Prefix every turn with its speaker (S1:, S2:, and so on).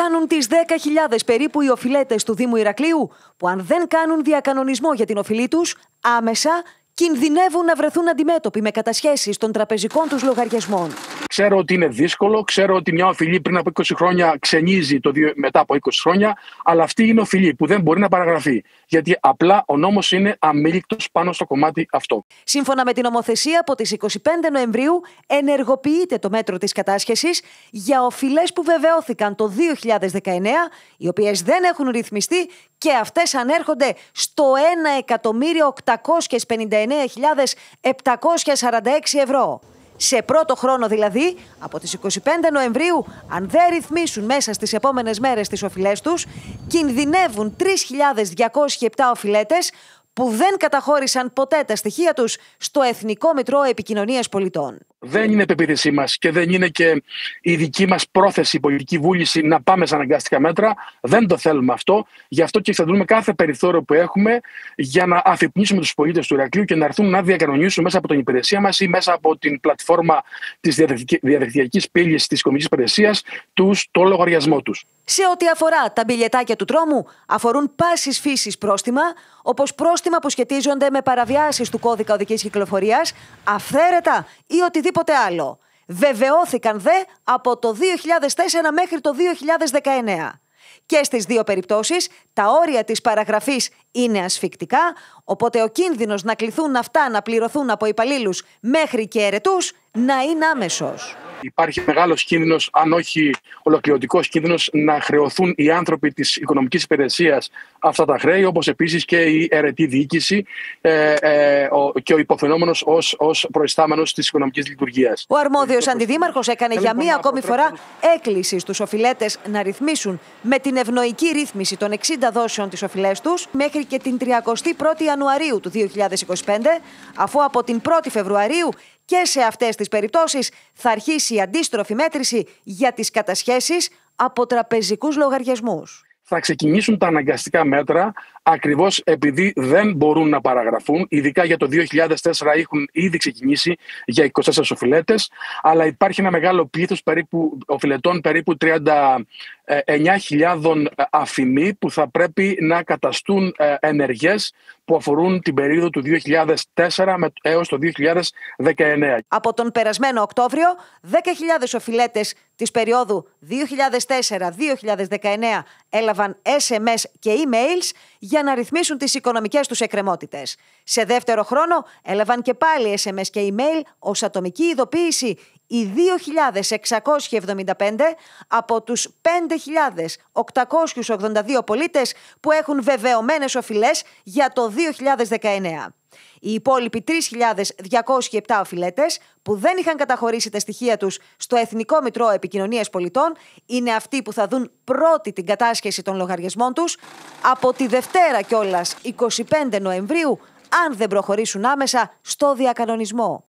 S1: Φτάνουν τις 10.000 περίπου οι οφειλέτες του Δήμου Ηρακλείου, που αν δεν κάνουν διακανονισμό για την οφειλή τους, άμεσα κινδυνεύουν να βρεθούν αντιμέτωποι με κατασχέσεις των τραπεζικών τους λογαριασμών. Ξέρω ότι
S2: είναι δύσκολο, ξέρω ότι μια οφειλή πριν από 20 χρόνια ξενίζει το δύο, μετά από 20 χρόνια, αλλά αυτή είναι οφειλή που δεν μπορεί να παραγραφεί. Γιατί απλά ο νόμος είναι αμήλικτος πάνω στο κομμάτι αυτό.
S1: Σύμφωνα με την νομοθεσία, από τις 25 Νοεμβρίου ενεργοποιείται το μέτρο της κατάσχεσης για οφειλές που βεβαιώθηκαν το 2019, οι οποίες δεν έχουν ρυθμιστεί και αυτές ανέρχονται στο 1.859.000 ευρώ. Σε πρώτο χρόνο δηλαδή, από τις 25 Νοεμβρίου, αν δεν ρυθμίσουν μέσα στις επόμενες μέρες τις οφειλές τους, κινδυνεύουν 3.207 οφειλέτες που δεν καταχώρησαν ποτέ τα στοιχεία τους στο Εθνικό Μητρό Επικοινωνίας Πολιτών.
S2: Δεν είναι πεποίθησή μας και δεν είναι και η δική μας πρόθεση, η πολιτική βούληση να πάμε σε αναγκαστικά μέτρα. Δεν το θέλουμε αυτό. Γι' αυτό και εξαντλούμε κάθε περιθώριο που έχουμε για να αφυπνίσουμε τους πολίτες του Ηρακλείου και να έρθουν να διακανονίσουν μέσα από την υπηρεσία μας ή μέσα από την πλατφόρμα της διαδικτυακής πύλης της Κομική υπηρεσία το λογαριασμό τους.
S1: Σε ό,τι αφορά τα μπιλιετάκια του τρόμου, αφορούν πάσης φύσης πρόστιμα, όπως πρόστιμα που σχετίζονται με παραβιάσεις του κώδικα οδικής κυκλοφορίας, αυθαίρετα ή οτιδήποτε οτιδήποτε άλλο. Βεβαιώθηκαν δε από το 2004 μέχρι το 2019. Και στις δύο περιπτώσεις τα όρια της παραγραφής είναι ασφικτικά, οπότε ο κίνδυνος να κληθούν αυτά να πληρωθούν από υπαλλήλους μέχρι και αιρετούς να είναι άμεσος.
S2: Υπάρχει μεγάλος κίνδυνος, αν όχι ολοκληρωτικός κίνδυνος, να χρεωθούν οι άνθρωποι της οικονομικής υπηρεσίας αυτά τα χρέη, όπως επίσης και η αιρετή διοίκηση ε, ε, ο, και ο υποφαινόμενος ως προϊστάμενος της οικονομικής λειτουργίας.
S1: Ο αρμόδιος αντιδήμαρχος έκανε για μία ακόμη φορά έκκληση στους οφειλέτες να ρυθμίσουν με την ευνοϊκή ρύθμιση των 60 δόσεων τη οφειλές τους μέχρι και την 31η Ιανουαρίου του 2025, αφού από την 1η Φεβρουαρίου και σε αυτές τις περιπτώσεις θα αρχίσει η αντίστροφη μέτρηση για τις κατασχέσεις από τραπεζικούς λογαριασμούς.
S2: Θα ξεκινήσουν τα αναγκαστικά μέτρα ακριβώς επειδή δεν μπορούν να παραγραφούν. Ειδικά για το 2004 έχουν ήδη ξεκινήσει για 24 οφηλέτες. αλλά υπάρχει ένα μεγάλο πλήθος περίπου, οφειλετών, περίπου 30 9.000 ε, ε, αφημοί που θα πρέπει να καταστούν ε, ενεργές που αφορούν την περίοδο του 2004 έως το 2019.
S1: Από τον περασμένο Οκτώβριο, 10.000 οφειλέτες της περίοδου 2004-2019 έλαβαν SMS και emails για να ρυθμίσουν τις οικονομικές τους εκκρεμότητες. Σε δεύτερο χρόνο έλαβαν και πάλι SMS και email ως ατομική ειδοποίηση οι 2.675 από τους 5.882 πολίτες που έχουν βεβαιωμένες οφειλές για το 2019. Οι υπόλοιποι 3.207 οφειλέτες που δεν είχαν καταχωρήσει τα στοιχεία τους στο Εθνικό Μητρό Επικοινωνίας Πολιτών είναι αυτοί που θα δουν πρώτη την κατάσχεση των λογαριασμών τους από τη Δευτέρα κιόλας 25 Νοεμβρίου αν δεν προχωρήσουν άμεσα στο διακανονισμό.